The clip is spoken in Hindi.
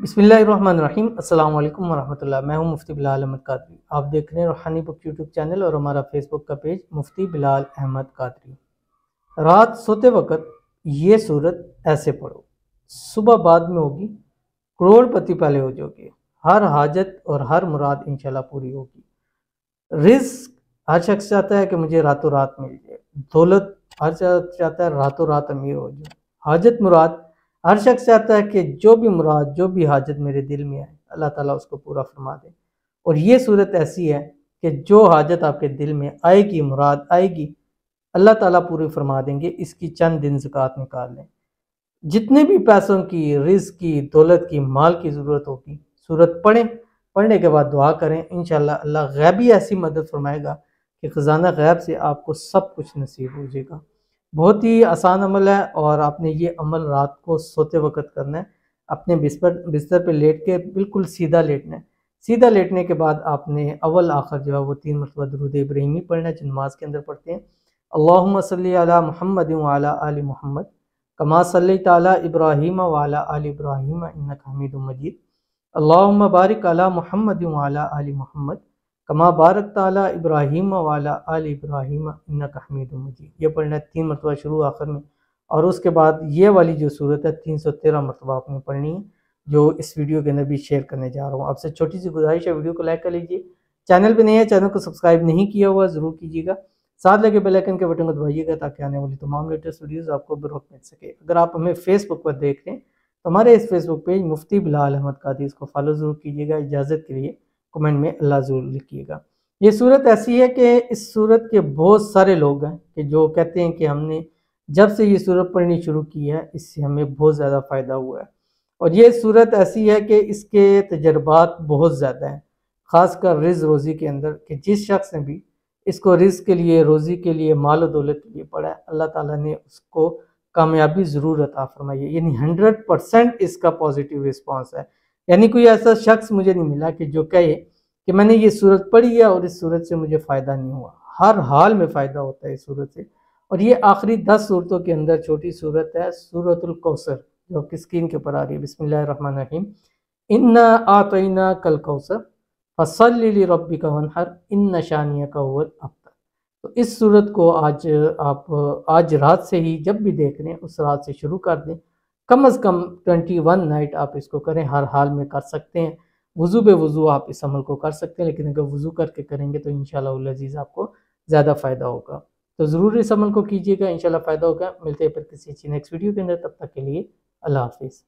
बिसमीम अल्लाम वरहमल्ला मैं हूं मुफ्ती बिलाल अहमद कादरी आप देख रहे हैं रूहानी बुक यूट्यूब चैनल और हमारा फेसबुक का पेज मुफ्ती बिलाल अहमद कादरी रात सोते वक्त ये सूरत ऐसे पढ़ो सुबह बाद में होगी करोड़पति पहले हो जाओगे हर हाजत और हर मुराद इंशाल्लाह पूरी होगी रिस्क हर शख्स चाहता है कि मुझे रातों रात मिल जाए दौलत हर शख्स चाहता है रातों रात अमीर हो जाए हाजत मुराद हर शख्स चाहता है कि जो भी मुराद जो भी हाजत मेरे दिल में आए अल्लाह ताला उसको पूरा फरमा दे और ये सूरत ऐसी है कि जो हाजत आपके दिल में आएगी मुराद आएगी अल्लाह ताला पूरी फरमा देंगे इसकी चंद दिन ज़क़़त निकाल लें जितने भी पैसों की रिज की दौलत की माल की ज़रूरत होगी सूरत पढ़ें पढ़ने के बाद दुआ करें इन अल्लाह गैबी ऐसी मदद फरमाएगा कि ख़जाना गैब से आपको सब कुछ नसीब हो जाएगा बहुत ही आसान अमल है और आपने ये अमल रात को सोते वक्त करना है अपने बिस्तर बिस्तर पे लेट के बिल्कुल सीधा लेटना है सीधा लेटने के बाद आपने अवल आखिर जो है वो तीन मरतबा दरुद इब्राहिमी पढ़ना है जो नमाज के अंदर पढ़ते हैं अल्लाम सल महमद आल महमद कमा सल ताली इब्राहिम वाला आल इब्राहिम इनक हमीद मजीद अल्लाम बारिक अला महमद आल महमद कमा बारक ताला इब्राहिम वाला आल इब्राहिम इन्ना हमीद मजीद ये पढ़ना है तीन मरतबा शुरू आखिर में और उसके बाद ये वाली जो सूरत है तीन सौ तेरह मरतबा आपने पढ़नी है जो इस वीडियो के अंदर भी शेयर करने जा रहा हूँ आपसे छोटी सी गुजारिश है वीडियो को लाइक कर लीजिए चैनल पर नहीं है चैनल को सब्सक्राइब नहीं किया हुआ ज़रूर कीजिएगा साथ लगे बेलैकन के बटन को दबाइएगा ताकि आने वाली तमाम लेटेस्ट वीडियोज़ आपको बरोक मिल सके अगर आप हमें फेसबुक पर देख रहे हैं तो हमारे इस फेसबुक पेज मुफ्ती बिलाल अहमद कादी इसको फॉलो ज़रूर कीजिएगा इजाज़त के लिए कमेंट में अल्लाह जरूर लिखिएगा ये सूरत ऐसी है कि इस सूरत के बहुत सारे लोग हैं कि जो कहते हैं कि हमने जब से ये सूरत पढ़नी शुरू की है इससे हमें बहुत ज़्यादा फ़ायदा हुआ है और ये सूरत ऐसी है कि इसके तजर्बात बहुत ज़्यादा हैं ख़ास कर रिज़ रोज़ी के अंदर कि जिस शख्स ने भी इसको रिज़ के लिए रोज़ी के लिए माल दौलत के लिए पढ़ा है अल्लाह ताला ने उसको कामयाबी ज़रूर अता फरमाई है यानी हंड्रेड परसेंट इसका पॉजिटिव रिस्पॉन्स है यानी कोई ऐसा शख्स मुझे नहीं मिला कि जो कहे कि मैंने ये सूरत पढ़ी है और इस सूरत से मुझे फ़ायदा नहीं हुआ हर हाल में फ़ायदा होता है इस सूरत से और ये आखिरी दस सूरतों के अंदर छोटी सूरत है सूरतुल कौसर जो कि स्क्रीन के ऊपर आ रही है बिसमीम इन आतना कल कौसर फसल रबी का वनहर इन नशानिया का वत अब तो इस सूरत को आज आप आज रात से ही जब भी देख रहे हैं उस रात से शुरू कर दें कम अज़ कम ट्वेंटी वन नाइट आप इसको करें हर हाल में कर सकते हैं वज़ू बे वज़ू आप इस अमल को कर सकते हैं लेकिन अगर वज़ू करके करेंगे तो इन शजीज़ आपको ज़्यादा फ़ायदा होगा तो ज़रूर इस अमल को कीजिएगा इन फ़ायदा होगा मिलते हैं फिर किसी अच्छी नेक्स्ट वीडियो के अंदर तब तक के लिए अल्लाह हाफिज़